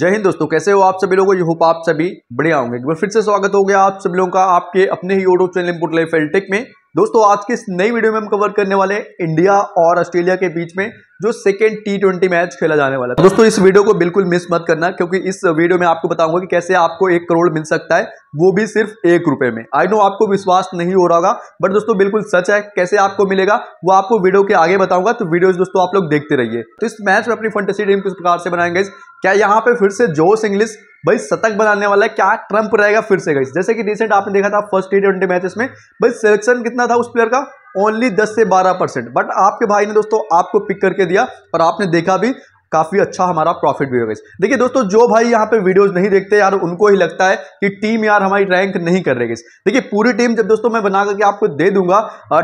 जय हिंद दोस्तों कैसे हो आप सभी लोगों ये होप आप सभी बढ़िया होंगे एक बार फिर से स्वागत हो गया आप सभी लोगों का आपके अपने ही यूट्यूब चैनल इनपुट लाइफ एलटेक में दोस्तों आज की इस नई वीडियो में हम कवर करने वाले हैं इंडिया और ऑस्ट्रेलिया के बीच में जो सेकेंड टी ट्वेंटी मैच खेला जाने वाला है दोस्तों इस वीडियो को बिल्कुल मिस मत करना क्योंकि इस वीडियो में आपको बताऊंगा कि कैसे आपको एक करोड़ मिल सकता है वो भी सिर्फ एक रुपए में आई नो आपको विश्वास नहीं हो रहा होगा बट दोस्तों बिल्कुल सच है कैसे आपको मिलेगा वो आपको वीडियो के आगे बताऊंगा तो वीडियो दोस्तों आप लोग देखते रहिए तो इस मैच में अपनी फंटेसी टीम किस प्रकार से बनाएंगे क्या यहाँ पे फिर से जोश इंग्लिश भाई शतक बनाने वाला है क्या ट्रंप रहेगा फिर से गई जैसे कि रिसेंट आपने देखा था फर्स्ट टी ट्वेंटी मैचेस में भाई सिलेक्शन कितना था उस प्लेयर का ओनली 10 से 12 परसेंट बट आपके भाई ने दोस्तों आपको पिक करके दिया और आपने देखा भी काफ़ी अच्छा हमारा प्रॉफिट भी होगा देखिए दोस्तों जो भाई यहाँ पे वीडियोस नहीं देखते यार उनको ही लगता है कि टीम यार हमारी रैंक नहीं कर रही देखिए पूरी टीम जब दोस्तों मैं बना करके आपको दे दूंगा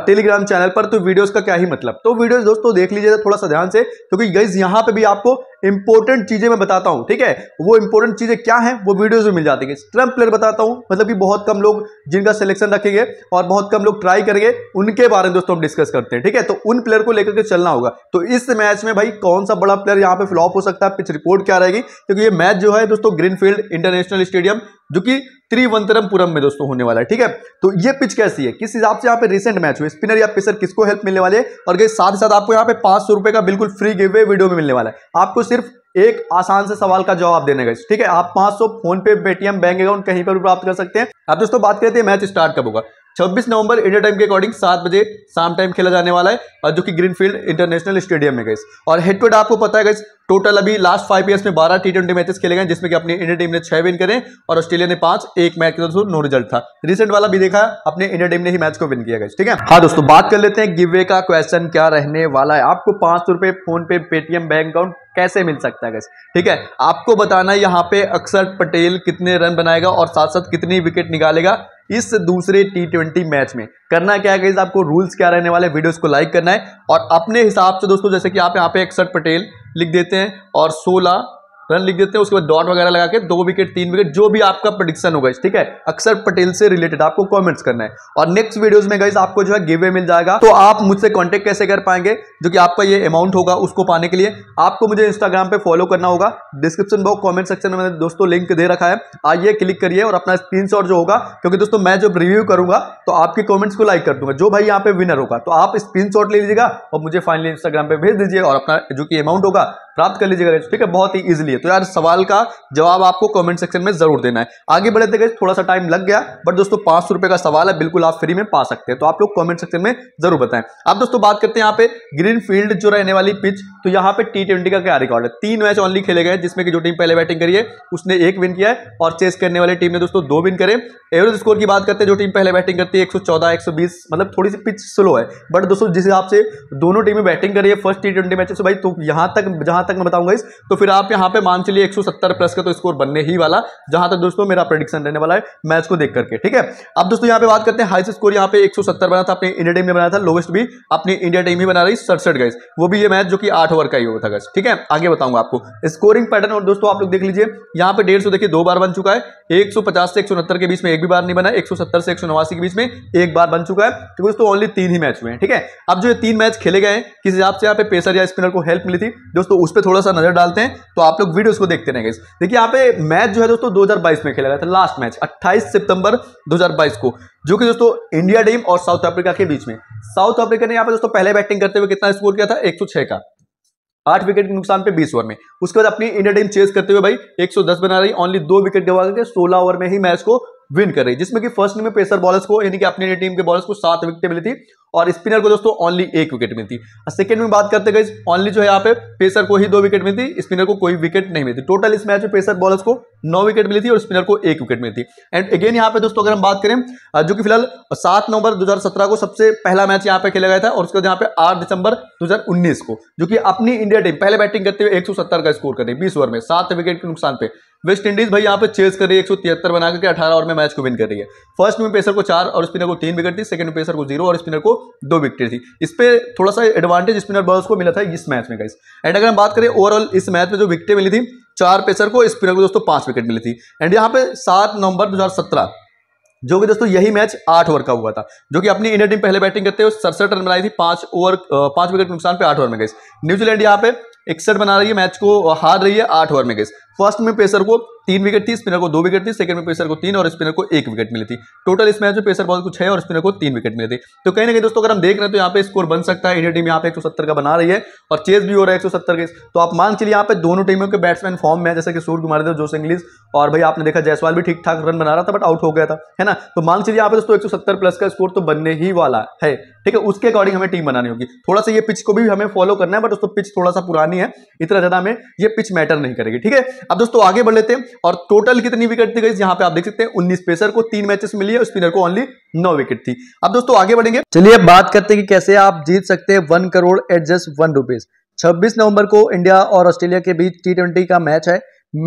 टेलीग्राम चैनल पर तो वीडियोस का क्या ही मतलब तो वीडियोस दोस्तों देख लीजिए थोड़ा सा ध्यान से क्योंकि तो गईज यहाँ पे भी आपको इंपॉर्टेंट चीजें मैं बताता हूं ठीक है वो इंपॉर्टेंट चीजें क्या है वो वीडियोज में मिल जाती है स्ट्रम प्लेयर बताता हूं मतलब कि बहुत कम लोग जिनका सिलेक्शन रखेंगे और बहुत कम लोग ट्राई करेंगे उनके बारे में दोस्तों हम डिस्कस करते हैं ठीक है तो उन प्लेयर को लेकर के चलना होगा तो इस मैच में भाई कौन सा बड़ा प्लेयर यहाँ पे फ्लॉप हो सकता है पिच रिपोर्ट क्या रहेगी क्योंकि ये मैच जो है दोस्तों ग्रीनफील्ड इंटरनेशनल स्टेडियम जो कि त्रिवंतरमपुरम में दोस्तों होने वाला है ठीक है तो ये पिच कैसी है किस हिसाब से यहाँ पे रिसेंट मैच हुए स्पिनर या पिसर किसको हेल्प मिलने वाले और गई साथ ही साथ आपको यहाँ पे पांच सौ रुपए का बिल्कुल फ्री गिवे वीडियो में मिलने वाला है आपको सिर्फ एक आसान से सवाल का जवाब देने गए ठीक है आप पांच सौ फोन पे पेटीएम बैंक अकाउंट कहीं पर भी प्राप्त कर सकते हैं अब दोस्तों बात करते हैं मैच स्टार्ट कब होगा 26 नवंबर इंडिया टाइम के अकॉर्डिंग सात बजे शाम टाइम खेला जाने वाला है और जो कि ग्रीनफील्ड इंटरनेशनल स्टेडियम में गई और हेड टू हेड आपको पता है गई टोटल अभी लास्ट फाइव ईयर्स में बारह टी ट्वेंटी मैचेस खेले गए जिसमें कि अपनी इंडिया टीम ने छह विन करें और ऑस्ट्रेलिया ने पांच एक मैच के तो नो रिजल्ट था रिसेंट वाला भी देखा अपने इंडिया टीम ने ही मैच को विन किया गया ठीक है हाँ दोस्तों बात कर लेते हैं गिवे का क्वेश्चन क्या रहने वाला है आपको पांच सौ रुपए फोन पे पेटीएम बैंक अकाउंट कैसे मिल सकता है गैस ठीक है आपको बताना यहाँ पे अक्षर पटेल कितने रन बनाएगा और साथ साथ कितनी विकेट निकालेगा इस दूसरे टी ट्वेंटी मैच में करना क्या है आपको रूल्स क्या रहने वाले वीडियोस को लाइक करना है और अपने हिसाब से दोस्तों जैसे कि आप यहाँ पे अक्षर पटेल लिख देते हैं और सोलह रन लिख देते हैं उसके बाद डॉट वगैरह लगा के दो विकेट तीन विकेट जो भी आपका प्रडिक्शन होगा ठीक है अक्सर पटेल से रिलेटेड आपको कमेंट्स करना है और नेक्स्ट वीडियोस में गाइज आपको जो है गिवे मिल जाएगा तो आप मुझसे कांटेक्ट कैसे कर पाएंगे जो कि आपका ये अमाउंट होगा उसको पाने के लिए आपको मुझे इंस्टाग्राम पे फॉलो करना होगा डिस्क्रिप्शन बॉक्स कॉमेंट सेक्शन में मैंने दोस्तों लिंक दे रखा है आइए क्लिक करिए और अपना स्क्रीन जो होगा क्योंकि दोस्तों मैं जब रिव्यू करूंगा तो आपके कॉमेंट्स को लाइक कर दूंगा जो भाई यहाँ पे विनर होगा तो आप स्क्रीन ले लीजिएगा और मुझे फाइनली इंस्टाग्राम पे भेज दीजिए और अपना जो कि अमाउंट होगा प्राप्त कर लीजिएगा ठीक है बहुत ही ईजिली है तो यार सवाल का जवाब आपको कमेंट सेक्शन में जरूर देना है आगे बढ़ते गए थोड़ा सा टाइम लग गया बट दोस्तों पांच सौ रुपए का सवाल है बिल्कुल आप फ्री में पा सकते हैं तो आप लोग कॉमेंट सेक्शन में जरूर बताएं अब दोस्तों बात करते हैं यहाँ पे ग्रीन फील्ड जो रहने वाली पिच तो यहाँ पे टी ट्वेंटी का क्या रिकॉर्ड है तीन मैच ऑनली खेले गए जिसमें कि जो टीम पहले बैटिंग करी है उसने एक विन किया है और चेस करने वाली टीम ने दोस्तों दो विन करे एवरेज स्कोर की बात करते हैं जो टीम पहले बैटिंग करती है एक सौ मतलब थोड़ी सी पिच स्लो है बट दोस्तों जिस हिसाब से दोनों टीमें बैटिंग करी है फर्स्ट टी ट्वेंटी मैचेस भाई तो यहाँ तक जहाँ जहां तक मैं बताऊंगा इस तो फिर आप यहां पे मान चलिए 170 प्लस का तो स्कोर बनने ही वाला जहां तक दोस्तों मेरा प्रडिक्शन रहने वाला है मैच को देख करके ठीक है अब दोस्तों यहां पे बात करते हैं हाईस्ट स्कोर यहां पे 170 बना था अपने इंडिया टीम ने बनाया था लोवेस्ट भी अपनी इंडिया टीम ही बना रही सड़सठ गई वो भी ये मैच जो कि आठ ओवर का ही होता था ठीक है आगे बताऊंगा आपको स्कोरिंग पैटर्न और दोस्तों आप लोग देख लीजिए यहां पर डेढ़ देखिए दो बार बन चुका है एक से एक के बीच में एक भी बार नहीं बना एक से एक के बीच में एक बार बन चुका है तो दोस्तों ओनली तीन ही मैच हुए हैं ठीक है अब जो ये तीन मैच खेले गए हैं किस हिसाब से यहाँ पे पेसर या स्पिनर को हेल्प मिली थी दोस्तों उस उस पर थोड़ा सा नजर डालते हैं तो आप लोग वीडियो को देखते रहेंगे देखिए यहाँ पे मैच जो है दोस्तों 2022 में खेला गया था लास्ट मैच 28 सितंबर 2022 को जो कि दोस्तों इंडिया टीम और साउथ अफ्रीका के बीच में साउथ अफ्रीका ने यहाँ पे दोस्तों पहले बैटिंग करते हुए कितना स्कोर किया था एक का आठ विकेट के नुकसान पे बीस ओवर में उसके बाद अपनी इंडिया टीम चेस करते हुए भाई 110 बना रही ओनली दो विकेट गवा करके 16 ओवर में ही मैच को विन कर रही जिसमें कि फर्स्ट इनिंग में पेसर बॉलर्स को यानी कि अपनी टीम के बॉलर्स को सात विकेट मिली थी और स्पिनर को दोस्तों ओनली एक विकेट मिलती सेकंड में बात करते गए ओनली जो है यहाँ पे पेसर को ही दो विकेट मिलती स्पिनर को कोई विकेट नहीं मिलती टोटल इस मैच में पेसर बॉलर्स को नौ विकेट मिली थी और स्पिनर को एक विकेट मिलती एंड अगेन यहाँ पे दोस्तों अगर हम बात करें जो कि फिलहाल सात नवंबर दो को सबसे पहला मैच यहाँ पे खेला गया था और उसके बाद यहाँ पे आठ दिसंबर दो को जो कि अपनी इंडिया टीम पहले बैटिंग करते हुए एक का स्कोर कर रही बीस ओवर में सात विकेट के नुकसान पे वेस्ट इंडीज भाई यहाँ पे चेस कर रही है एक सौ तिहत्तर बना करके अठारह ओवर में मैच को विन कर रही है फर्स्ट में पेसर को चार और स्पिनर को तीन विकेट थी सेकंड में पेसर को जीरो और स्पिनर को दो विकेट थी इस पर थोड़ा सा एडवांटेज स्पिनर बॉल्स को मिला था इस मैच में गाइस एंड अगर हम बात करें ओवरऑल इस मैच में जो विकेटें मिली थी चार पेसर को स्पिनर को दोस्तों पांच विकेट मिली थी एंड यहाँ पे सात नवंबर दो जो कि दोस्तों यही मैच आठ ओवर का हुआ था जो कि अपनी इंडिया टीम पहले बैटिंग करते हुए सड़सठ रन बनाई थी पांच ओवर पांच विकेट नुकसान पे आठ ओवर में गई न्यूजीलैंड यहाँ पे इकसठ बना रही है मैच को हार रही है आठ ओवर में गई फर्स्ट में पेसर को तीन विकेट थी स्पिनर को दो विकेट थी सेकंड में पेसर को तीन और स्पिनर को एक विकेट मिली थी टोटल इस मैच में पेसर बॉल को छह और स्पिनर को तीन विकेट मिले थे तो कहीं ना कहीं दोस्तों अगर हम देख रहे हैं तो यहाँ पे स्कोर बन सकता है इंडिया टीम यहाँ पे एक का बना रही है और चेस भी हो रहा है 170 के तो आप मान चलिए यहाँ पे दोनों टीमों के बैट्समैन फॉर्म में है जैसे कि सूर्य कुमार देव जोश इंग्लिस और भाई आपने देखा जयसवाल भी ठीक ठाक रन बना रहा था बट आउट हो गया था है ना तो मान चलिए यहाँ पे दोस्तों एक प्लस का स्कोर तो बनने ही वाला है ठीक है उसके अकॉर्डिंग हमें टीम बनानी होगी थोड़ा सा ये पिच को भी हमें फॉलो करना है बट दोस्तों पिच थोड़ा सा पुरानी है इतना ज्यादा हमें ये पिच मैटर नहीं करेगी ठीक है अब दोस्तों आगे बढ़ लेते हैं और टोटल कितनी विकेट थी गई यहाँ पे आप देख सकते हैं उन्नीस पेसर को तीन मैचेस मिली है स्पिनर को ओनली नौ विकेट थी अब दोस्तों आगे बढ़ेंगे चलिए बात करते हैं कि कैसे आप जीत सकते हैं one crore at just one rupees छब्बीस नवंबर को इंडिया और ऑस्ट्रेलिया के बीच टी का मैच है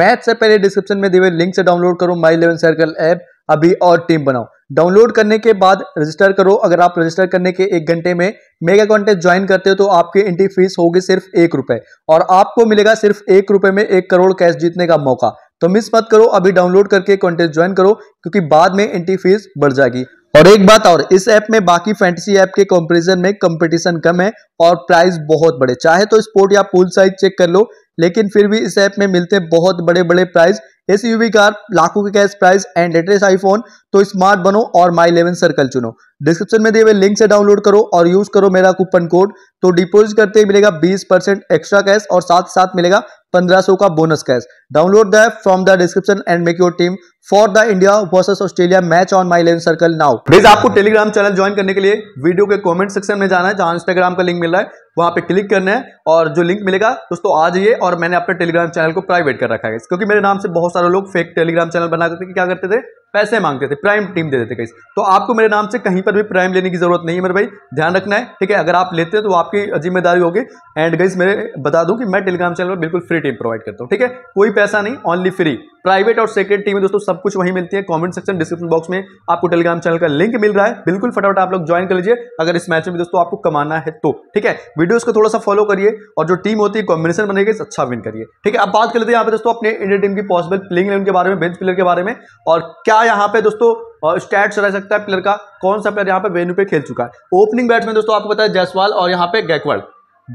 मैच से पहले डिस्क्रिप्शन में दिए लिंक से डाउनलोड करो माई इलेवन सर्कल ऐप अभी और टीम बनाओ डाउनलोड करने के बाद रजिस्टर करो अगर आप रजिस्टर करने के एक घंटे में मेगा कॉन्टेस्ट ज्वाइन करते हो तो आपकी एंट्री फीस होगी सिर्फ एक रुपए और आपको मिलेगा सिर्फ एक रुपए में एक करोड़ कैश जीतने का मौका तो मिस मत करो अभी डाउनलोड करके कॉन्टेस्ट ज्वाइन करो क्योंकि बाद में एंट्री फीस बढ़ जाएगी और एक बात और इस ऐप में बाकी फैंटेसी ऐप के कंपैरिजन में कंपटीशन कम है और प्राइस बहुत बड़े चाहे तो स्पोर्ट या पूल साइज चेक कर लो लेकिन फिर भी इस ऐप में मिलते बहुत बड़े बड़े प्राइस एस कार लाखों के cash prize and latest iPhone तो स्मार्ट बनो और माई इलेवन सर्कल चुनो डिस्क्रिप्शन में दिए हुए लिंक से डाउनलोड करो और यूज करो मेरा कूपन कोड तो डिपोजिट करते ही मिलेगा 20 परसेंट एक्स्ट्रा कैश और साथ साथ मिलेगा 1500 का bonus cash download the from the description and make your team for the India versus Australia match on My Eleven Circle now please आपको टेलीग्राम चैनल ज्वाइन करने के लिए वीडियो के कॉमेंट सेक्शन में जाना है जहां इंस्टाग्राम का लिंक मिल रहा है वहां पे क्लिक करना है और जो लिंक मिलेगा दोस्तों आ जाइए और मैंने अपने टेलीग्राम चैनल को प्राइवेट कर रखा है क्योंकि मेरे नाम से बहुत सारे लोग फेक टेलीग्राम चैनल बना करके क्या करते थे पैसे मांगते थे प्राइम टीम दे देते कहीं तो आपको मेरे नाम से कहीं पर भी प्राइम लेने की जरूरत नहीं है मेरे भाई ध्यान रखना है ठीक है अगर आप लेते हैं तो आपकी जिम्मेदारी होगी एंड गई मेरे बता दूं कि मैं टेलीग्राम चैनल पर बिल्कुल फ्री टीम प्रोवाइड करता हूँ ठीक है कोई पैसा नहीं ओनली फ्री प्राइवेट और सेक्रेट टीम दोस्तों सब कुछ वहीं मिलती है कॉमेंट सेक्शन डिस्क्रिप्शन बॉक्स में आपको टेलीग्राम चैनल का लिंक मिल रहा है बिल्कुल फटाफट आप लोग ज्वाइन कर लीजिए अगर इस मैच में दोस्तों आपको कमाना है तो ठीक है वीडियो को थोड़ा सा फॉलो करिए और जो टीम होती है कॉम्बिनेशन बनेगी अच्छा विन करिए ठीक है अब बात कर लेते हैं यहाँ पे दोस्तों अपने इंडिया टीम की पॉसिबल प्लेइंग के बारे में बेंच प्लेयर के बारे में और क्या यहाँ पे दोस्तों स्टैट्स रह सकता है प्लेयर का कौन सा प्लेयर यहाँ पे वेन्यू पे खेल चुका है ओपनिंग बैट्समैन दोस्तों आपको बताया जयसवाल और यहाँ पे गैकवाड़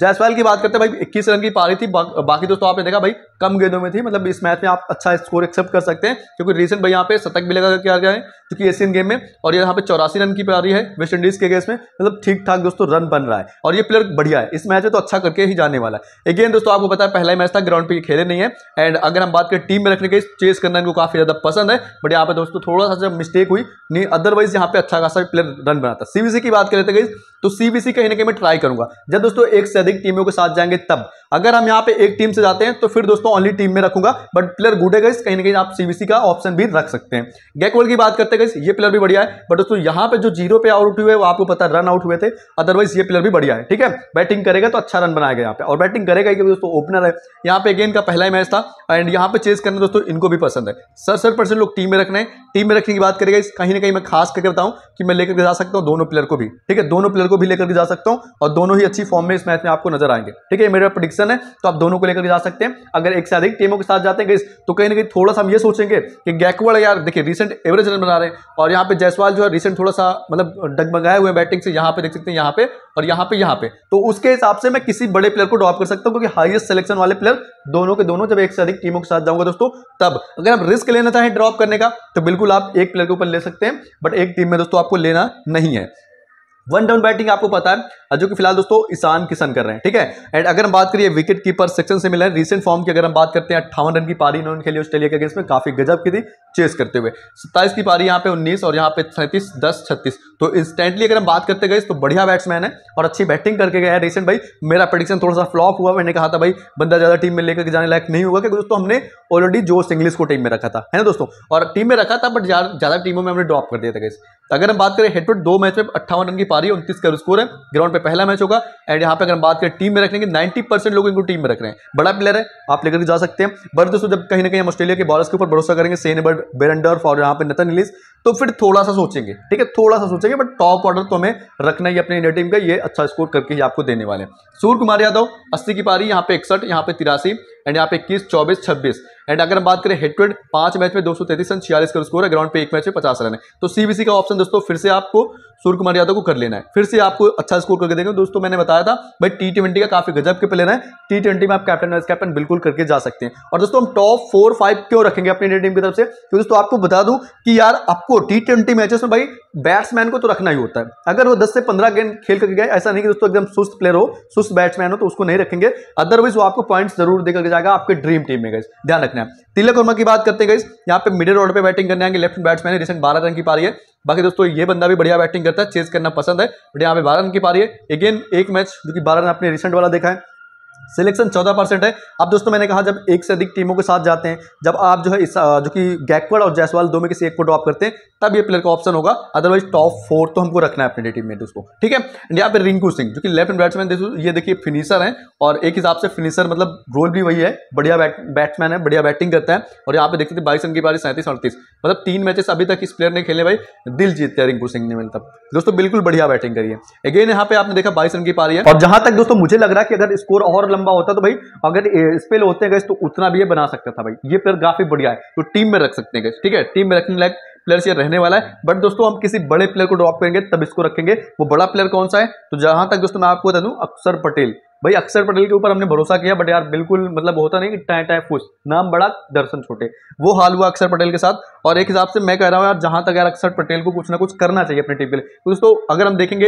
जयसवाल की बात करते हैं भाई इक्कीस रन की पारी थी बा, बाकी दोस्तों आपने देखा भाई कम गेंदों में थी मतलब इस मैच में आप अच्छा स्कोर एक्सेप्ट कर सकते हैं क्योंकि रिसेंट भाई यहाँ पे शतक भी लगा आ गया है क्योंकि एशियन गेम में और यहाँ पे चौरासी रन की पारी है वेस्ट इंडीज़ के गेस में मतलब ठीक ठाक दोस्तों रन बन रहा है और ये प्लेयर बढ़िया है इस मैच में तो अच्छा करके ही जाने वाला है अगेन दोस्तों आपको पता है पहला मैच था ग्राउंड पर खेले नहीं है एंड अगर हम बात करें टीम में रखने के चेस करना इनको काफ़ी ज़्यादा पसंद है बट यहाँ पे दोस्तों थोड़ा सा मिस्टेक हुई नहीं अदरवाइज यहाँ पे अच्छा खासा प्लेयर रन बनाता सीबीसी की बात करें तो गई तो सीबीसी कहीं ना कहीं मैं ट्राई करूंगा जब दोस्तों एक से अधिक टीमों के साथ जाएंगे तब अगर हम यहाँ पे एक टीम से जाते हैं तो फिर दोस्तों ओनली टीम में रखूंगा बट प्लेयर गुड है कहीं ना कहीं आप सीबीसी का ऑप्शन भी रख सकते हैं गैकवर्ड की बात करते हैं ये प्लेयर भी बढ़िया है बट दोस्तों यहाँ पे जो जीरो पे आउट हुए वो आपको पता रन आउट हुए थे अदरवाइज ये प्लेयर भी बढ़िया है ठीक है बैटिंग करेगा तो अच्छा रन बनाएगा यहाँ पे और बैटिंग करेगा क्योंकि दोस्तों ओपनर है यहाँ पे अगेन का पहला ही मैच था एंड यहाँ पे चेस करना दोस्तों इनको भी पसंद है सड़सठ परसेंट लोग टीम में रखना है टीम में रखने की बात करेगा कहीं ना कहीं मैं खास करके बताऊँ कि मैं लेकर के जा सकता हूँ दोनों प्लेयर को भी ठीक है दोनों प्लेयर को भी लेकर के जा सकता हूँ और दोनों ही अच्छी फॉर्म में इस मैच में आपको नजर आएंगे ठीक है मेरा प्रडिक्शन है तो आप दोनों को लेकर जा सकते हैं अगर एक से अधिक टीमों के साथ जाते हैं तो कहीं ना कहीं थोड़ा सा हम ये सोचेंगे कि गैकवाड़ यार देखिए रिसेंट एवरेज रन बना रहे हैं और यहाँ पे जयसवाल जो है रिसेंट थोड़ा सा मतलब डगमगाए हुए बैटिंग से यहाँ पे देख सकते हैं यहाँ पे और यहाँ पे यहाँ पे तो उसके हिसाब से मैं किसी बड़े प्लेयर को ड्रॉप कर सकता हूँ क्योंकि हाइएस्ट सिलेक्शन वाले प्लेयर दोनों के दोनों जब एक से अधिक टीमों के साथ जाऊंगा दोस्तों तब अगर आप रिस्क लेना चाहें ड्रॉप करने का तो बिल्कुल आप एक प्लेयर के ऊपर ले सकते हैं बट एक टीम में दोस्तों आपको लेना नहीं है वन डाउन बैटिंग आपको पता है जो कि फिलहाल दोस्तों ईशान किशन कर रहे हैं ठीक है एंड अगर हम बात करिए विकेट कीपर सेक्शन से मिला है रिसेंट फॉर्म की अगर हम बात करते हैं अट्ठावन रन की पारी इन्होंने खेली ऑस्ट्रेलिया के अगेंस्ट में काफी गजब की थी चेस करते हुए सत्ताईस की पारी यहाँ पे उन्नीस और यहाँ पे सैंतीस दस छत्तीस तो इंस्टेंटली अगर हम बात करते गए तो बढ़िया बैट्समैन है और अच्छी बैटिंग करके गया है रिसेंट भाई मेरा प्रडिक्शन थोड़ा सा फ्लॉप हुआ मैंने कहा था भाई बंदा ज्यादा टीम में लेकर जाने लायक नहीं हुआ क्योंकि दोस्तों हमने ऑलरेडी जोश इंग्लिश को टीम में रखा था है ना दोस्तों और टीम में रखा था बट ज्यादा टीमों में हमने ड्रॉप कर दिया था तो अगर हम बात करें हेड दो मैच में अट्ठावन रन की पारी है उनतीस का स्कोर है ग्राउंड पे पहला मैच होगा एंड यहाँ पे अगर हम बात करें टीम में रख लेंगे नाइन्टी परसेंट लोग इनको टीम में रख रहे हैं बड़ा प्लेयर है आप लेकर जा सकते हैं बट दोस्तों जब कहीं ना कहीं ऑस्ट्रेलिया के बॉलर्स के ऊपर भरोसा करेंगे सेनबर्ड बेरेंडर और यहाँ पे नतन इलिस तो फिर थोड़ा सा सोचेंगे ठीक है थोड़ा सा सोचेंगे बट टॉप ऑर्डर तो हमें रखना ही अपने इंडिया टीम का ये अच्छा स्कोर करके ही आपको देने वाले हैं सूर्य कुमार यादव अस्सी की पारी यहाँ पे इकसठ यहाँ पे तिरासी एंड यहाँ पे इक्कीस चौबीस छब्बीस एंड अगर बात करें हेड टू हेड पांच मैच में दो सौ तैतीस रन छियालीस का स्कोर है ग्राउंड पे एक मैच में पचास रन है तो सीबीसी का ऑप्शन दोस्तों फिर से आपको सूर्य कुमार यादव को कर लेना है फिर से आपको अच्छा स्कोर करके देंगे दोस्तों मैंने बताया था भाई टी ट्वेंटी का काफी गजब के प्लेयर है टी ट्वेंटी में आप कैप्टन वाइस कैप्टन बिल्कुल करके जा सकते हैं और दोस्तों हम टॉप फोर फाइव क्यों रखेंगे अपनी इंडिया टीम की तरफ से तो दोस्तों आपको बता दूं कि यार आपको टी ट्वेंटी मैचेस में भाई बैट्समैन को तो रखना ही होता है अगर वो दस से पंद्रह गेंद खेल करके गए ऐसा नहीं कि दोस्तों एकदम सुस्त प्लेयर हो सुस्त बैट्समैन हो तो उसको नहीं रखेंगे अदरवाइज वो आपको पॉइंट जरूर देकर जाएगा आपके ड्रीम टीम में गए ध्यान रखना रखना है तिलक वर्मा की बात करते गई यहाँ पे मिडिल ऑर्डर पे बैटिंग करने आएंगे लेफ्ट बैट्समैन है रिसेंट बारह रन की पारी है बाकी दोस्तों ये बंदा भी बढ़िया बैटिंग करता है चेज करना पसंद है बट यहाँ पे बारह रन की पारी है अगेन एक मैच जो कि बारह रन आपने रिसेंट वाला देखा है सिलेक्शन चौदह परसेंट है अब दोस्तों मैंने कहा जब एक से अधिक टीमों के साथ जाते हैं जब आप जो है इस जो कि गैकवर्ड और जयसवाल दो में किसी एक को ड्रॉप करते हैं तब ये प्लेयर का ऑप्शन होगा अदरवाइज टॉप फोर तो हमको रखना है अपनी टीम में दोस्तों ठीक है यहाँ पर रिंकू सिंह जो कि लेफ्ट बैट्समैन देखो ये देखिए फिनिशर है और एक हिसाब से फिनिशर मतलब रोल भी वही है बढ़िया बैट्समैन है बढ़िया बैटिंग करता है और यहाँ पे देखते थे बाईस रन की बारी सैंतीस अड़तीस मतलब तीन मैचेस अभी तक इस प्लेयर ने खेले भाई दिल जीत हैं रिंकू सिंह ने मतलब दोस्तों बिल्कुल बढ़िया बैटिंग करी है अगेन यहाँ पे आपने देखा बाईस रन की पारी है और जहां तक दोस्तों मुझे लग रहा है कि अगर स्कोर और लंबा होता तो भाई अगर स्पेल होते हैं गए तो उतना भी ये बना सकता था भाई ये प्लेयर काफी बढ़िया है तो टीम में रख सकते हैं गए ठीक है टीम में रखने लायक प्लेयर्स ये रहने वाला है बट दोस्तों हम किसी बड़े प्लेयर को ड्रॉप करेंगे तब इसको रखेंगे वो बड़ा प्लेयर कौन सा है तो जहां तक दोस्तों मैं आपको बता दूं अक्षर पटेल भाई अक्षर पटेल के ऊपर हमने भरोसा किया बट यार बिल्कुल मतलब होता नहीं कि टाए टाए फूस नाम बड़ा दर्शन छोटे वो हाल हुआ अक्षर पटेल के साथ और एक हिसाब से मैं कह रहा हूँ यार जहां तक यार अक्षर पटेल को कुछ ना कुछ करना चाहिए अपनी टीम के लिए दोस्तों अगर हम देखेंगे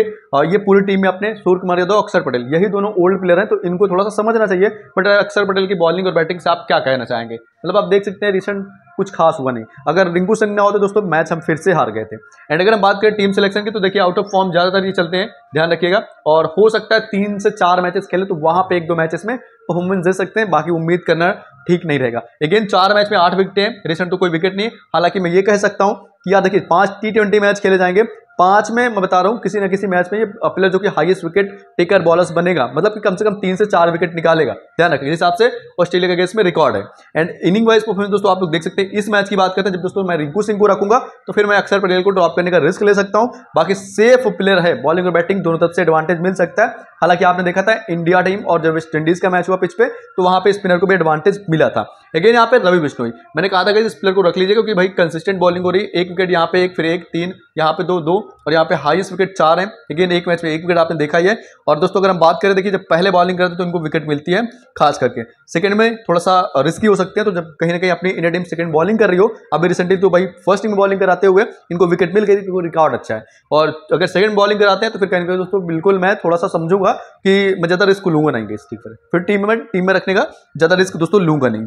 ये पूरी टीम में अपने सूर्य कुमार यादव अक्षर पटेल यही दोनों ओल्ड प्लेयर हैं तो इनको थोड़ा सा समझना चाहिए बट अक्षर पटेल की बॉलिंग और बैटिंग से आप क्या कहना चाहेंगे मतलब आप देख सकते हैं रिसेंट कुछ खास हुआ नहीं अगर रिंकू सिंह ना होते दोस्तों मैच हम फिर से हार गए थे एंड अगर हम बात करें टीम सिलेक्शन की तो देखिए आउट ऑफ फॉर्म ज़्यादातर ये चलते हैं ध्यान रखिएगा और हो सकता है तीन से चार मैचेस खेले तो वहां पे एक दो मैचेस में परफॉर्मेंस दे सकते हैं बाकी उम्मीद करना ठीक नहीं रहेगा अगेन चार मैच में आठ विकेटें हैं रिसेंट तो कोई विकेट नहीं हालांकि मैं ये कह सकता हूँ कि यार देखिए पांच टी ट्वेंटी मैच खेले जाएंगे पांच में मैं बता रहा हूं किसी ना किसी मैच में ये प्लेयर जो कि हाईएस्ट विकेट टेकर बॉलर्स बनेगा मतलब कि कम से कम तीन से चार विकेट निकालेगा ध्यान रखें इस हिसाब से ऑस्ट्रेलिया का अगेंस्ट में रिकॉर्ड है एंड इनिंग वाइज परफॉर्मेंस दोस्तों आप लोग देख सकते हैं इस मैच की बात करते हैं जब दोस्तों मैं रिंकू सिंह को रखूंगा तो फिर मैं अक्सर पटेल को ड्रॉप करने का रिस्क ले सकता हूँ बाकी सेफ प्लेयर है बॉलिंग और बैटिंग दोनों तरफ से एडवांटेज मिल सकता है हालांकि आपने देखा था इंडिया टीम और जब वेस्ट इंडीज का मैच हुआ पिच पे तो वहां पे स्पिनर को भी एडवांटेज मिला था अगेन यहाँ पे रवि बिश्नोई मैंने कहा था कि इस प्लेयर को रख लीजिए क्योंकि भाई कंसिस्टेंट बॉलिंग हो रही एक विकेट यहाँ पे एक फिर एक तीन यहाँ पे दो दो और यहाँ पे हाईएस्ट विकेट चार हैं लेकिन एक मैच में एक विकेट आपने देखा ही है और दोस्तों अगर हम बात करें देखिए जब पहले बॉलिंग करते हैं तो इनको विकेट मिलती है खास करके सेकंड में थोड़ा सा रिस्की हो सकते हैं तो जब कहीं ना कहीं अपनी इंडिया टीम सेकंड बॉलिंग कर रही हो अभी रिसेंटली तो भाई फर्स्ट में बॉलिंग कराते हुए इनको विकेट मिल गई तो रिकॉर्ड अच्छा है और अगर सेकंड बॉलिंग कराते हैं तो फिर कहीं ना दोस्तों बिल्कुल मैं थोड़ा सा समझूंगा कि मैं ज़्यादा रिस्क लूंगा नहीं इस ठीक फिर टीम में टीम में रखने का ज़्यादा रिस्क दोस्तों लूंगा नहीं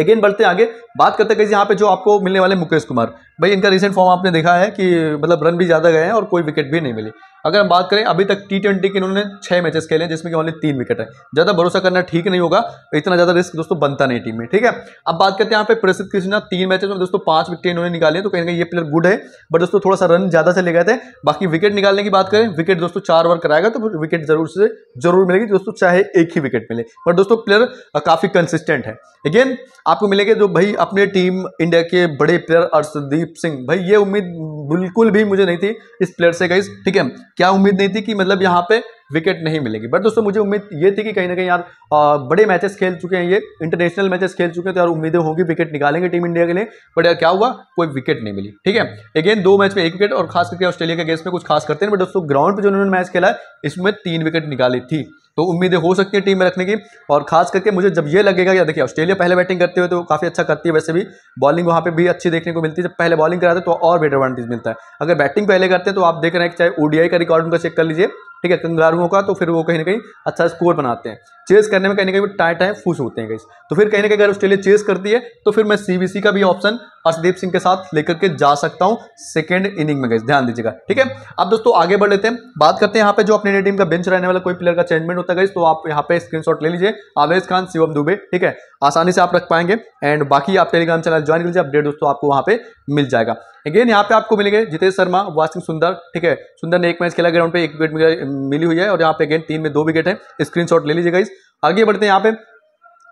अगेन बढ़ते हैं आगे बात करते हैं यहाँ पे जो आपको मिलने वाले मुकेश कुमार भाई इनका रिसेंट फॉर्म आपने देखा है कि मतलब रन भी ज़्यादा गए हैं और कोई विकेट भी नहीं मिली अगर हम बात करें अभी तक टी ट्वेंटी के इन्होंने छह मैचेस खेले जिसमें कि ओनली तीन विकेट है ज़्यादा भरोसा करना ठीक नहीं होगा इतना ज़्यादा रिस्क दोस्तों बनता नहीं टीम में ठीक है अब बात करते हैं यहाँ पे प्रसिद्ध कृष्णा तीन मैचेस में दोस्तों पांच विकेट इन्होंने निकाले तो कहीं ये प्लेयर गुड है बट दोस्तों थोड़ा सा रन ज़्यादा से ले गए थे बाकी विकेट निकालने की बात करें विकेट दोस्तों चार ओवर कराएगा तो विकेट जरूर से जरूर मिलेगी दोस्तों चाहे एक ही विकेट मिले बट दोस्तों प्लेयर काफ़ी कंसिस्टेंट है अगेन आपको मिलेंगे जो तो भाई अपने टीम इंडिया के बड़े प्लेयर अर्शदीप सिंह भाई ये उम्मीद बिल्कुल भी मुझे नहीं थी इस प्लेयर से गई ठीक है क्या उम्मीद नहीं थी कि मतलब यहाँ पे विकेट नहीं मिलेगी बट दोस्तों मुझे उम्मीद ये थी कि कहीं ना कहीं यार आ, बड़े मैचेस खेल चुके हैं ये इंटरनेशनल मैचेस खेल चुके हैं तो यार उम्मीदें होंगी विकेट निकालेंगे टीम इंडिया के लिए बट यार क्या हुआ कोई विकेट नहीं मिली ठीक है अगेन दो मैच में एक विकेट और खास करके ऑस्ट्रेलिया के गेस्ट में कुछ खास करते हैं बट दोस्तों ग्राउंड पर जो उन्होंने मैच खेला है इसमें तीन विकेट निकाली थी तो उम्मीदें हो सकती हैं टीम में रखने की और खास करके मुझे जब ये लगेगा या देखिए ऑस्ट्रेलिया पहले बैटिंग करते हुए तो काफ़ी अच्छा करती है वैसे भी बॉलिंग वहाँ पे भी अच्छी देखने को मिलती है जब पहले बॉलिंग कराते तो और बेटर एडवांटेज मिलता है अगर बैटिंग पहले करते हैं तो आप देख रहे हैं कि चाहे ओडीआई का रिकॉर्ड उनका चेक कर लीजिए ठीक है कंगारुओं का तो फिर वो कहीं ना कहीं अच्छा स्कोर बनाते हैं चेस करने में कहीं ना कहीं टाइट टाइम फूस होते हैं कहीं तो फिर कहीं ना कहीं अगर ऑस्ट्रेलिया चेस करती है तो फिर मैं सी का भी ऑप्शन हर्षदीप सिंह के साथ लेकर के जा सकता हूं सेकेंड इनिंग में गई ध्यान दीजिएगा ठीक है अब दोस्तों आगे बढ़ लेते हैं बात करते हैं यहाँ पे जो अपनी टीम का बेंच रहने वाला कोई प्लेयर का चेंजमेंट होता है तो आप यहाँ पे स्क्रीनशॉट ले लीजिए आवेश खान शिवम दुबे ठीक है आसानी से आप रख पाएंगे एंड बाकी आप टेलीग्राम चैनल ज्वाइन कर लीजिए अपडेट दोस्तों आपको वहाँ पे मिल जाएगा अगेन यहाँ पे आपको मिलेंगे जितेश शर्मा वासिंग सुंदर ठीक है सुंदर ने एक मैच खेला ग्राउंड पे एक विकेट मिली हुई है और यहाँ पे अगेन तीन में दो विकेट है स्क्रीनशॉट ले लीजिए गाइस आगे बढ़ते हैं यहाँ पे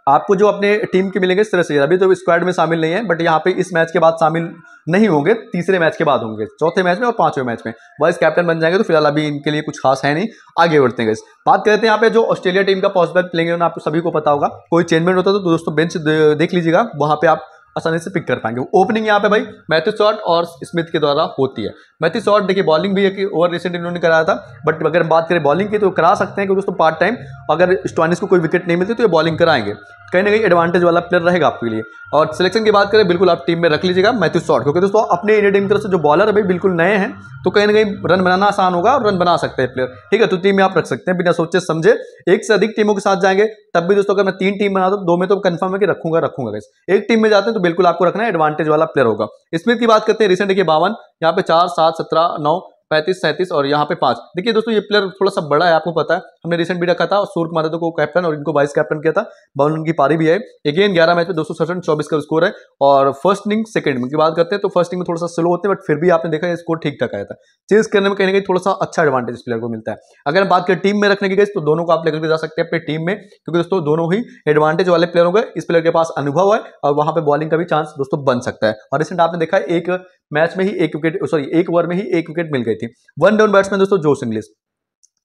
आपको जो अपने टीम के मिलेंगे सिर्फ सैयद अभी तो स्क्वाड में शामिल नहीं है बट यहाँ पे इस मैच के बाद शामिल नहीं होंगे तीसरे मैच के बाद होंगे चौथे मैच में और पांचवें मैच में वाइस कैप्टन बन जाएंगे तो फिलहाल अभी इनके लिए कुछ खास है नहीं आगे बढ़ते हैं बात करते हैं यहाँ पे जो ऑस्ट्रेलिया टीम का पॉसिबल प्लेंगे आपको सभी को पता होगा कोई चेंजमेंट होता है तो दोस्तों बेंच देख लीजिएगा वहाँ पे आप आसानी से पिक कर पाएंगे ओपनिंग यहाँ पे भाई मैथ्यू शॉर्ट और स्मिथ के द्वारा होती है मैथ्यू शॉर्ट देखिए बॉलिंग भी एक ओवर रिसेंट इन्होंने कराया था बट अगर हम बात करें बॉलिंग की तो करा सकते हैं क्योंकि दोस्तों पार्ट टाइम अगर स्टॉनिस को कोई विकेट नहीं मिलती तो ये बॉलिंग कराएंगे कहीं ना कहीं एडवांटेज वाला प्लेयर रहेगा आपके लिए और सिलेक्शन की बात करें बिल्कुल आप टीम में रख लीजिएगा मैथ्यू शॉर्ट तो क्योंकि दोस्तों अपने इंडिया टीम की तरफ से जो बॉलर है भाई बिल्कुल नए हैं तो कहीं ना कहीं रन बनाना आसान होगा और रन बना सकते हैं प्लेयर ठीक है तो टीम में आप रख सकते हैं बिना सोचे समझे एक से अधिक टीमों के साथ जाएंगे तब भी दोस्तों अगर मैं तीन टीम बना दो दो में तो कन्फर्म है कि रखूंगा रखूंगा इस एक टीम में जाते हैं तो बिल्कुल आपको रखना है एडवांटेज वाला प्लेयर होगा स्मिथ की बात करते हैं रिसेंट के बावन यहाँ पे चार सात सत्रह नौ पैंतीस सैंतीस और यहाँ पे पांच देखिए दोस्तों ये प्लेयर थोड़ा सा बड़ा है आपको पता है हमने रिसेंट भी रखा था और सूर्य कुमार को कैप्टन और इनको वाइस कैप्टन किया था बावन उनकी पारी भी है अगेन ग्यारह मैच में दो सौ चौबीस का स्कोर है और फर्स्ट इनिंग सेकंड इनिंग की बात करते हैं तो फर्स्ट इनिंग में थोड़ा सा स्लो होते हैं बट फिर भी आपने देखा स्कोर ठीक ठाक आया था चेज करने में कहीं ना कहीं थोड़ा सा अच्छा एडवांटेज प्लेयर को मिलता है अगर हम बात करें टीम में रखने की गई तो दोनों को आप लेकर जा सकते हैं अपने टीम में क्योंकि दोस्तों दोनों ही एडवांटेज वाले प्लेयर होंगे इस प्लेयर के पास अनुभव है और वहाँ पर बॉलिंग का भी चांस दोस्तों बन सकता है और रिसेंट आपने देखा एक मैच में ही एक विकेट सॉरी एक ओवर में ही एक विकेट मिल गई थी वन डाउन बैट्समैन दोस्तों जोस इंग्लिस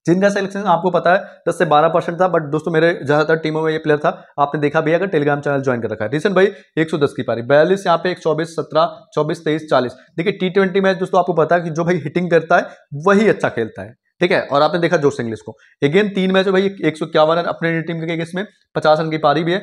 जिनका सिलेक्शन आपको पता है दस से बारह परसेंट था बट दोस्तों मेरे ज़्यादातर टीमों में ये प्लेयर था आपने देखा भी अगर टेलीग्राम चैनल ज्वाइन कर रखा है रिसेंट भाई 110 की पारी बयालीस यहाँ पे एक चौबीस सत्रह चौबीस तेईस चालीस देखिए टी ट्वेंटी मैच दोस्तों आपको पता है कि जो भाई हिटिंग करता है वही अच्छा खेलता है ठीक है और आपने देखा जोश इंग्लिश को अगेन तीन मैच भाई एक सौ इक्यावन रन अपने टीम के इसमें पचास रन की पारी भी है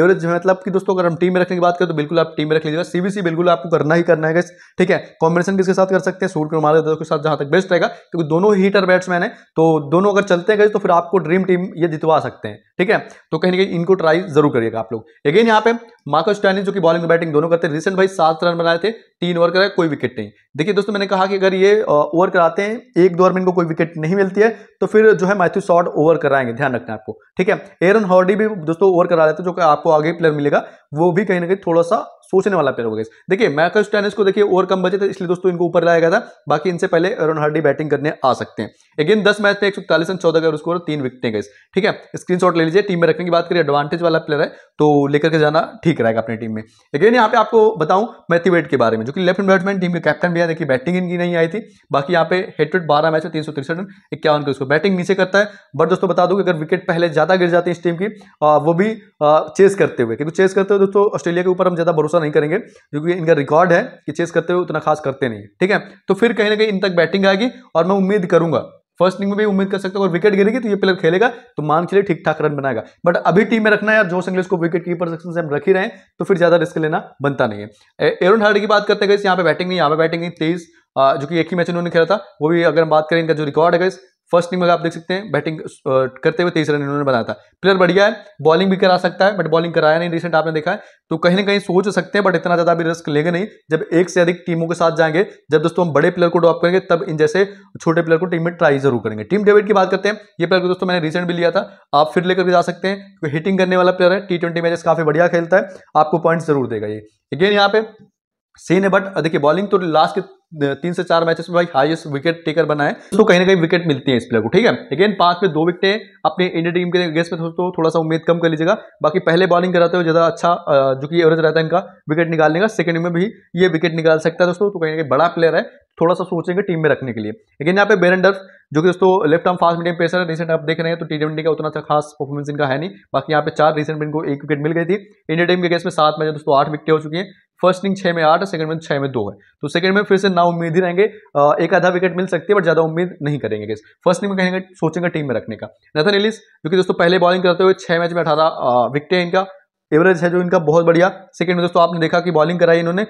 एवरेज मतलब कि दोस्तों अगर हम टीम में रखने की बात करें तो बिल्कुल आप टीम में रख लीजिएगा सीबीसी बिल्कुल आपको करना ही करना है ठीक है कॉम्बिनेशन किसके साथ कर सकते हैं सूर्य कुमार यादव के साथ जहां तक बेस्ट रहेगा क्योंकि दोनों हीटर बैट्समैन है तो दोनों अगर चलते हैं तो फिर आपको ड्रीम टीम ये जितवा सकते हैं ठीक है तो कहीं ना कहीं इनको ट्राई जरूर करिएगा आप लोग अगेन यहाँ पे मार्को स्टैनिस जो कि बॉलिंग और बैटिंग दोनों करते हैं रिसेंट भाई सात रन बनाए थे तीन ओवर कराए कोई विकेट नहीं देखिए दोस्तों मैंने कहा कि अगर ये ओवर कराते हैं एक दो ओवर में इनको कोई विकेट नहीं मिलती है तो फिर जो है मैथ्यू शॉर्ट ओवर कराएंगे ध्यान रखना आपको ठीक है एरन हॉर्डी भी दोस्तों ओवर करा रहे थे जो आपको आगे प्लेयर मिलेगा वो भी कहीं ना कहीं थोड़ा सा सोचने वाला प्लेयर होगा देखिए मैकस टेनिस को देखिए ओवर कम बचे थे इसलिए दोस्तों इनको ऊपर लाया गया था बाकी इनसे पहले अरुण हार्डी बैटिंग करने आ सकते हैं अगेन दस मैच में एक रन चौदह का स्कोर तीन विकटें गए ठीक है स्क्रीनशॉट ले लीजिए टीम में रखने की बात करिए एडवांटेज वाला प्लेयर है तो लेकर के जाना ठीक रहेगा अपनी टीम में अगेन यहाँ पे आपको बताऊं मैथीवेट के बारे में जो कि लेफ्ट बैट्समैन टीम के कैप्टन भी है देखिए बैटिंग इनकी नहीं आई थी बाकी यहाँ पे हेटवेट बारह मैच में तीन सौ तिरसठ रन इक्यावन का उसको बैटिंग नीचे करता है बट दोस्तों बता दूं कि अगर विकेट पहले ज्यादा गिर जाती है इस टीम की वो भी चेस करते हुए क्योंकि चेस करते हुए दोस्तों ऑस्ट्रेलिया के ऊपर हम ज्यादा भरोसा ज़्यादा नहीं करेंगे क्योंकि इनका रिकॉर्ड है कि चेस करते हुए उतना खास करते नहीं ठीक है तो फिर कहीं ना कहीं इन तक बैटिंग आएगी और मैं उम्मीद करूंगा फर्स्ट इनिंग में भी उम्मीद कर सकते हो और विकेट गिरेगी तो ये प्लेयर खेलेगा तो मान चलिए ठीक ठाक रन बनाएगा बट अभी टीम में रखना है जो जोश को विकेट कीपर सेक्शन से हम रख ही रहे तो फिर ज्यादा रिस्क लेना बनता नहीं है एरन हार्ड की बात करते गए यहाँ पे बैटिंग नहीं यहाँ पे बैटिंग नहीं तेईस जो कि एक ही मैच उन्होंने खेला था वो भी अगर हम बात करें इनका जो रिकॉर्ड है गई फर्स्ट इनिंग में आप देख सकते हैं बैटिंग करते हुए तेईस रन इन्होंने बनाया था प्लेयर बढ़िया है बॉलिंग भी करा सकता है बट बॉलिंग कराया नहीं रिसेंट आपने देखा है तो कहीं ना कहीं सोच सकते हैं बट इतना ज़्यादा भी रिस्क लेंगे नहीं जब एक से अधिक टीमों के साथ जाएंगे जब दोस्तों हम बड़े प्लेयर को ड्रॉप करेंगे तब इन जैसे छोटे प्लेयर को टीम में ट्राई जरूर करेंगे टीम डेविड की बात करते हैं ये प्लेयर को दोस्तों मैंने रिसेंट भी लिया था आप फिर लेकर भी जा सकते हैं क्योंकि हिटिंग करने वाला प्लेयर है टी ट्वेंटी मैचेस काफ़ी बढ़िया खेलता है आपको पॉइंट जरूर देगा ये अगेन यहाँ पे सीन है बट देखिए बॉलिंग तो लास्ट के तीन से चार मैचेस में भाई हाईएस्ट विकेट टेकर बना है तो कहीं ना कहीं विकेट मिलती है इस प्लेयर को ठीक है लेकिन पांच में दो विकेटें अपने इंडिया टीम के अगेंस्ट में तो थोड़ा सा उम्मीद कम कर लीजिएगा बाकी पहले बॉलिंग कराते हो ज़्यादा अच्छा जो कि एवरेज रहता है इनका विकेट निकालने का सेकंड में भी ये विकेट निकाल सकता है दोस्तों तो कहीं ना कहीं बड़ा प्लेयर है थोड़ा सा सोचेंगे टीम में रखने के लिए लेकिन यहाँ पे बेरन जो कि दोस्तों left arm fast medium pacer है रिसेंट आप देख रहे हैं तो टी ट्वेंटी का उतना अच्छा खास परफॉर्मेंस इनका है नहीं बाकी यहाँ पे चार रिसेंट में इनको एक विकेट मिल गई थी इंडिया टीम के केस में सात मैच दोस्तों आठ विकेट हो चुकी हैं फर्स्ट इनिंग छह में आठ सेकंड में छह में दो है तो सेकंड में फिर से ना उम्मीद ही रहेंगे एक आधा विकेट मिल सकती है बट ज़्यादा उम्मीद नहीं करेंगे फर्स्ट इनिंग में कहेंगे सोचेंगे टीम में रखने का नथन एलिस जो दोस्तों पहले बॉलिंग करते हुए छह मैच में अठारह विकटें इनका एवरेज है जो इनका बहुत बढ़िया सेकंड में दोस्तों आपने देखा कि बॉलिंग कराई इन्होंने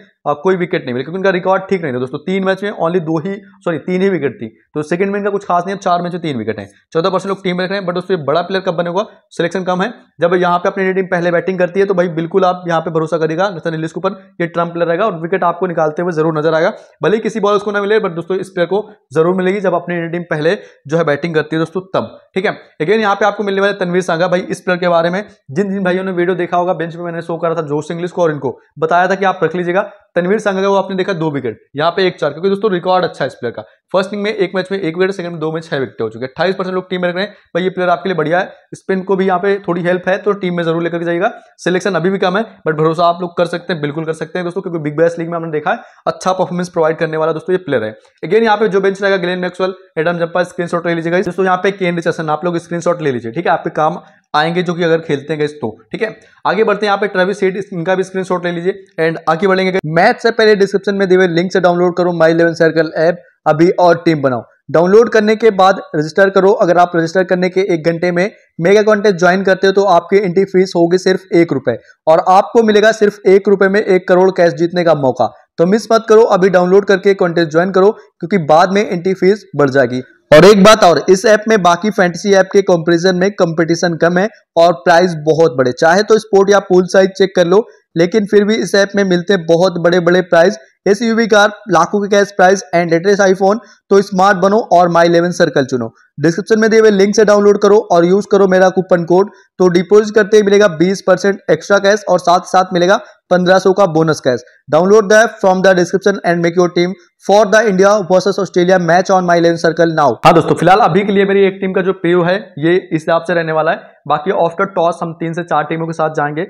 कोई विकेट नहीं मिली क्योंकि इनका रिकॉर्ड ठीक नहीं था दोस्तों तीन मैच में ओनली दो ही सॉरी तीन ही विकेट थी तो सेकंड में इनका कुछ खास नहीं है चार मैच में तीन विकेट है चौदह परसेंट लोग टीम में रख रहे हैं बट दोस्तों बड़ा प्लेयर कब बनेगा सिलेक्शन कम है जब यहाँ पर अपनी टीम पहले बैटिंग करती है तो भाई बिल्कुल आप यहाँ पर भरोसा करेगा नसन हिलिस के ऊपर ये ट्रम्प प्लेयर रहेगा और विकेट आपको निकालते हुए जरूर नजर आएगा भले किसी बॉल उसको ना मिले बट दोस्तों इस प्लेयर को जरूर मिलेगी जब अपनी टीम पहले जो है बैटिंग करती है दोस्तों तब ठीक है लेकिन यहाँ पे आपको मिलने वाले तनवीर सांगा भाई इस प्लेयर के बारे में जिन जिन भाइयों ने वीडियो देखा होगा होगा बेंच में मैंने शो करा था जोश इंग्लिश को और इनको बताया था कि आप रख लीजिएगा तनवीर संघा का वो आपने देखा दो विकेट यहाँ पे एक चार क्योंकि दोस्तों रिकॉर्ड अच्छा है इस प्लेयर का फर्स्ट इनिंग में एक मैच में एक विकेट सेकंड में दो में छह विकेट हो चुके अट्ठाईस परसेंट लोग टीम में रख रहे हैं भाई ये प्लेयर आपके लिए बढ़िया है स्पिन को भी यहाँ पे थोड़ी हेल्प है तो टीम में जरूर लेकर जाएगा सिलेक्शन अभी भी कम है बट भरोसा आप लोग कर सकते हैं बिल्कुल कर सकते हैं दोस्तों क्योंकि बिग बैस लीग में हमने देखा है अच्छा परफॉर्मेंस प्रोवाइड करने वाला दोस्तों ये प्लेयर है अगेन यहाँ पे जो बेंच रहेगा Glenn Maxwell Adam Zampa screen ले लीजिएगा दोस्तों यहाँ पे केन रिचर्सन आप लोग स्क्रीन ले लीजिए ठीक है आपके काम आएंगे जो कि अगर खेलते हैं तो ठीक है आगे बढ़ते हैं यहाँ पे ट्रेविस हेड इनका भी स्क्रीनशॉट ले लीजिए एंड आगे बढ़ेंगे मैच से पहले डिस्क्रिप्शन में दिए लिंक से डाउनलोड करो माई इलेवन सर्कल ऐप अभी और टीम बनाओ डाउनलोड करने के बाद रजिस्टर करो अगर आप रजिस्टर करने के एक घंटे में मेगा कॉन्टेस्ट ज्वाइन करते हो तो आपकी एंट्री फीस होगी सिर्फ एक रुपए और आपको मिलेगा सिर्फ एक रुपए में एक करोड़ कैश जीतने का मौका तो मिस मत करो अभी डाउनलोड करके कॉन्टेस्ट ज्वाइन करो क्योंकि बाद में एंट्री फीस बढ़ जाएगी और एक बात और इस ऐप में बाकी फैंटेसी ऐप के कंपैरिजन में कंपटीशन कम है और प्राइस बहुत बड़े चाहे तो स्पोर्ट या पूल साइज चेक कर लो लेकिन फिर भी इस ऐप में मिलते हैं बहुत बड़े बड़े प्राइस एस कार लाखों के cash prize and latest iPhone तो स्मार्ट बनो और माई इलेवन सर्कल चुनो डिस्क्रिप्शन में दिए हुए लिंक से डाउनलोड करो और यूज करो मेरा कूपन कोड तो डिपोजिट करते ही मिलेगा 20 परसेंट एक्स्ट्रा कैश और साथ साथ मिलेगा 1500 का bonus cash download the from the description and make your team for the India versus Australia match on My Eleven Circle now हाँ दोस्तों फिलहाल अभी के लिए मेरी एक टीम का जो पे है ये इस हिसाब से रहने वाला है बाकी आफ्टर टॉस हम तीन से चार टीमों के साथ जाएंगे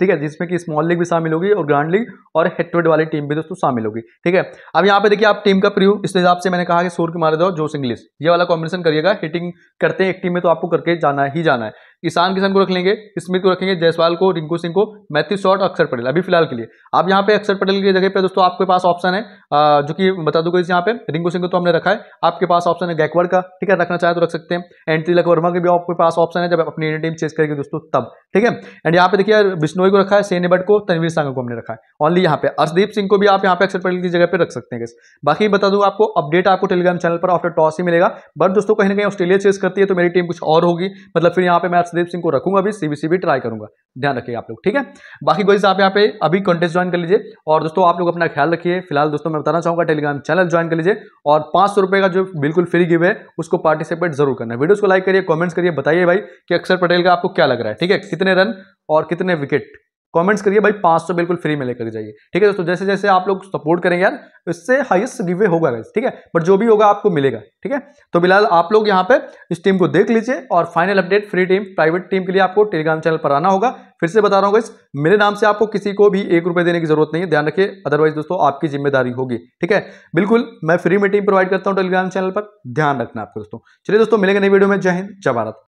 ठीक है जिसमें कि स्मॉल कॉमन लीग भी शामिल होगी और ग्रांड लीग और हेटवेड वाली टीम भी दोस्तों शामिल होगी ठीक है अब यहाँ पे देखिए आप टीम का प्रियो इस हिसाब से मैंने कहा कि सूर्य कुमार यादव जोश इंग्लिश ये वाला कॉम्बिनेशन करिएगा हिटिंग करते हैं एक टीम में तो आपको करके जाना ही जाना है ईशान किशन को रख लेंगे स्मिथ को रखेंगे जयसवाल को रिंकू सिंह को मैथ्यू शॉर्ट अक्षर पटेल अभी फिलहाल के लिए आप यहाँ पे अक्षर पटेल की जगह पे दोस्तों आपके पास ऑप्शन है जो कि बता दूंगा इस यहाँ पे रिंकू सिंह को तो हमने रखा है आपके पास ऑप्शन है गैकवर्ड का ठीक है रखना चाहे तो रख सकते हैं एंड तिलक वर्मा के भी आपके पास ऑप्शन है जब अपनी इंडियन टीम चेस करेगी दोस्तों तब ठीक है एंड यहाँ पे देखिए बिश्नोई को रखा है सेने को तनवीर सांग को हमने रखा है ऑनली यहाँ पे अर्षदीप सिंह को भी आप यहाँ पे अक्षर पटेल की जगह पर रख सकते हैं बाकी बता दूँ आपको अपडेट आपको टेलीग्राम चैनल पर आफ्टर टॉस ही मिलेगा बट दोस्तों कहीं ना कहीं ऑस्ट्रेलिया चेस करती है तो मेरी टीम कुछ और होगी मतलब फिर यहाँ पे मैं हर्षदीप सिंह को रखूंगा भी सीबीसी भी ट्राई करूंगा ध्यान रखिए आप लोग ठीक है बाकी कोई आप यहाँ पे अभी कॉन्टेस्ट ज्वाइन कर लीजिए और दोस्तों आप लोग अपना ख्याल रखिए फिलहाल दोस्तों मैं बताना चाहूंगा टेलीग्राम चैनल ज्वाइन कर लीजिए और पांच सौ का जो बिल्कुल फ्री गिव है उसको पार्टिसिपेट जरूर करना वीडियो को लाइक करिए कॉमेंट्स करिए बताइए भाई कि अक्षर पटेल का आपको क्या लग रहा है ठीक है कितने रन और कितने विकेट कमेंट्स करिए भाई 500 बिल्कुल फ्री में लेकर जाइए ठीक है दोस्तों जैसे जैसे आप लोग सपोर्ट करेंगे यार इससे हाईएस्ट गिवे होगा गाइस ठीक है बट जो भी होगा आपको मिलेगा ठीक है तो बिलहाल आप लोग यहाँ पे इस टीम को देख लीजिए और final update free team private team के लिए आपको टेलीग्राम चैनल पर आना होगा फिर से बता रहा हूँ गाइस मेरे नाम से आपको किसी को भी एक रुपये देने की जरूरत नहीं है ध्यान रखिए अदरवाइज दोस्तों आपकी जिम्मेदारी होगी ठीक है बिल्कुल मैं फ्री में टीम प्रोवाइड करता हूँ टेलीग्राम चैनल पर ध्यान रखना आपको दोस्तों चलिए दोस्तों मिलेंगे नई वीडियो में जय हिंद जय भारत